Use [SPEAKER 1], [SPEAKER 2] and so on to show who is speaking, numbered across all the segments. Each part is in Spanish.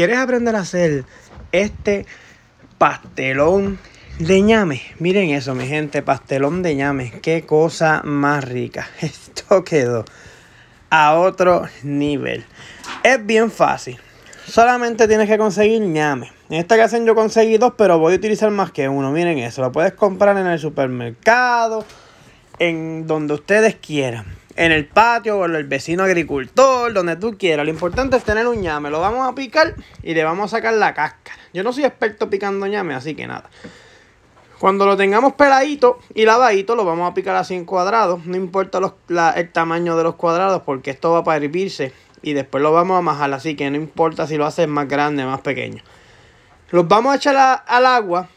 [SPEAKER 1] ¿Quieres aprender a hacer este pastelón de ñame? Miren eso, mi gente, pastelón de ñame. Qué cosa más rica. Esto quedó a otro nivel. Es bien fácil. Solamente tienes que conseguir ñame. En esta ocasión yo conseguí dos, pero voy a utilizar más que uno. Miren eso, lo puedes comprar en el supermercado, en donde ustedes quieran en el patio o en el vecino agricultor, donde tú quieras. Lo importante es tener un ñame. Lo vamos a picar y le vamos a sacar la cáscara. Yo no soy experto picando ñame, así que nada. Cuando lo tengamos peladito y lavadito, lo vamos a picar así en cuadrados. No importa el tamaño de los cuadrados, porque esto va para hervirse y después lo vamos a majar. Así que no importa si lo haces más grande, o más pequeño. Los vamos a echar al agua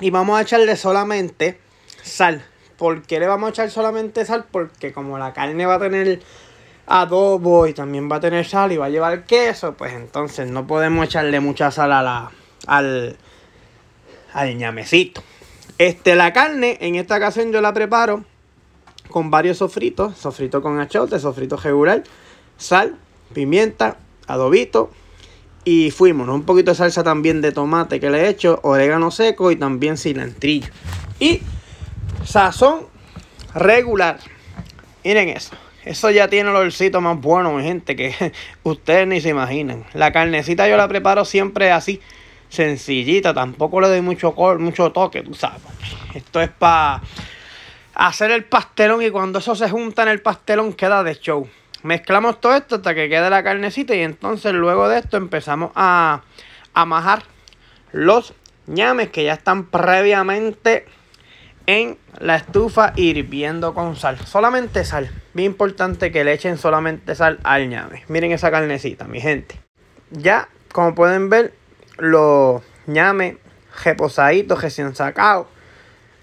[SPEAKER 1] y vamos a echarle solamente sal. ¿por qué le vamos a echar solamente sal? Porque como la carne va a tener adobo y también va a tener sal y va a llevar queso, pues entonces no podemos echarle mucha sal a la, al, al ñamecito. Este, la carne, en esta ocasión yo la preparo con varios sofritos, sofrito con achote, sofrito regular, sal, pimienta, adobito y fuimos, un poquito de salsa también de tomate que le he hecho, orégano seco y también cilantrillo. Y Sazón regular. Miren eso. Eso ya tiene el olorcito más bueno, mi gente, que ustedes ni se imaginan. La carnecita yo la preparo siempre así, sencillita. Tampoco le doy mucho, color, mucho toque, tú sabes. Esto es para hacer el pastelón y cuando eso se junta en el pastelón queda de show. Mezclamos todo esto hasta que quede la carnecita y entonces luego de esto empezamos a, a los ñames que ya están previamente en la estufa hirviendo con sal. Solamente sal. Bien importante que le echen solamente sal al ñame. Miren esa carnecita, mi gente. Ya, como pueden ver, los ñame reposaditos, han sacado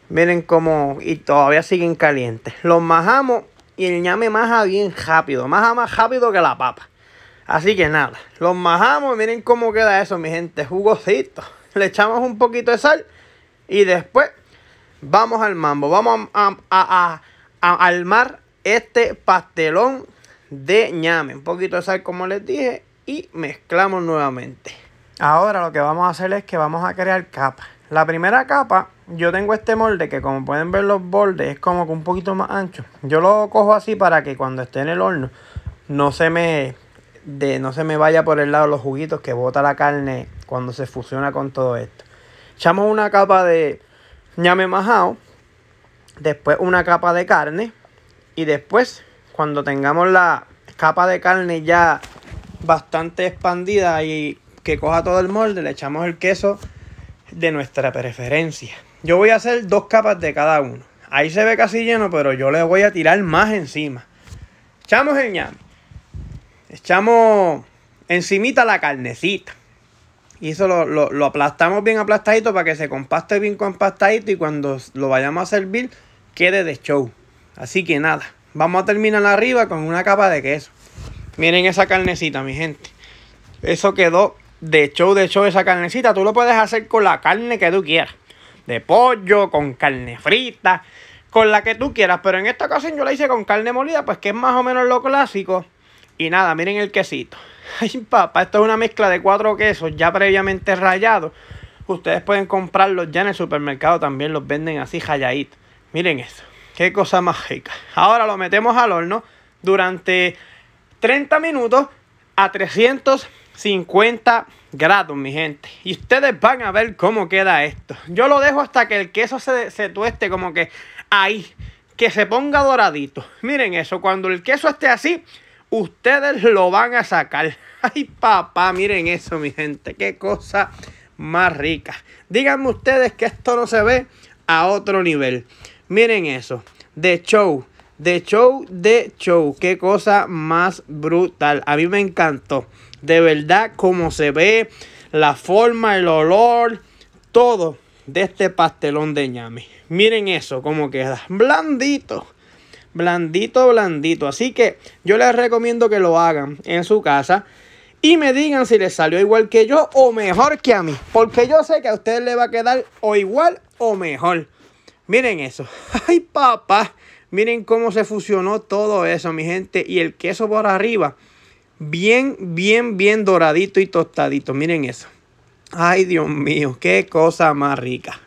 [SPEAKER 1] Miren cómo... Y todavía siguen calientes. Los majamos y el ñame maja bien rápido. Maja más rápido que la papa. Así que nada, los majamos. Miren cómo queda eso, mi gente. Jugosito. Le echamos un poquito de sal y después Vamos al mambo, vamos a, a, armar este pastelón de ñame. Un poquito de sal, como les dije, y mezclamos nuevamente. Ahora lo que vamos a hacer es que vamos a crear capas. La primera capa, yo tengo este molde que como pueden ver los bordes es como que un poquito más ancho. Yo lo cojo así para que cuando esté en el horno no se me, de, no se me vaya por el lado los juguitos que bota la carne cuando se fusiona con todo esto. Echamos una capa de ñame majao, después una capa de carne y después cuando tengamos la capa de carne ya bastante expandida y que coja todo el molde, le echamos el queso de nuestra preferencia. Yo voy a hacer dos capas de cada uno. Ahí se ve casi lleno, pero yo le voy a tirar más encima. Echamos el ñame. Echamos encimita la carnecita. Y eso lo, aplastamos bien aplastadito para que se compaste bien compactadito y cuando lo vayamos a servir quede de show. Así que nada, vamos a terminar arriba con una capa de queso. Miren esa carnecita, mi gente. Eso quedó de show, de show esa carnecita. Tú lo puedes hacer con la carne que tú quieras. De pollo, con carne frita, con la que tú quieras. Pero en esta ocasión yo la hice con carne molida, pues que es más o menos lo clásico. Y nada, miren el quesito. Ay, papá, esto es una mezcla de cuatro quesos ya previamente rayados Ustedes pueden comprarlos ya en el supermercado, también los venden así rayaditos. Miren eso, qué cosa mágica. Ahora lo metemos al horno durante 30 minutos a 350 grados, mi gente. Y ustedes van a ver cómo queda esto. Yo lo dejo hasta que el queso se, se tueste como que ahí, que se ponga doradito. Miren eso, cuando el queso esté así ustedes lo van a sacar. Ay, papá, miren eso, mi gente. Qué cosa más rica. Díganme ustedes que esto no se ve a otro nivel. Miren eso. De show. De show, de show. Qué cosa más brutal. A mí me encantó. De verdad, cómo se ve, la forma, el olor, todo de este pastelón de ñame. Miren eso, cómo queda. Blandito. Blandito, blandito. Así que yo les recomiendo que lo hagan en su casa y me digan si les salió igual que yo o mejor que a mí. Porque yo sé que a ustedes le va a quedar o igual o mejor. Miren eso. Ay, papá. Miren cómo se fusionó todo eso, mi gente. Y el queso por arriba. Bien, bien, bien doradito y tostadito. Miren eso. Ay, Dios mío, qué cosa más rica.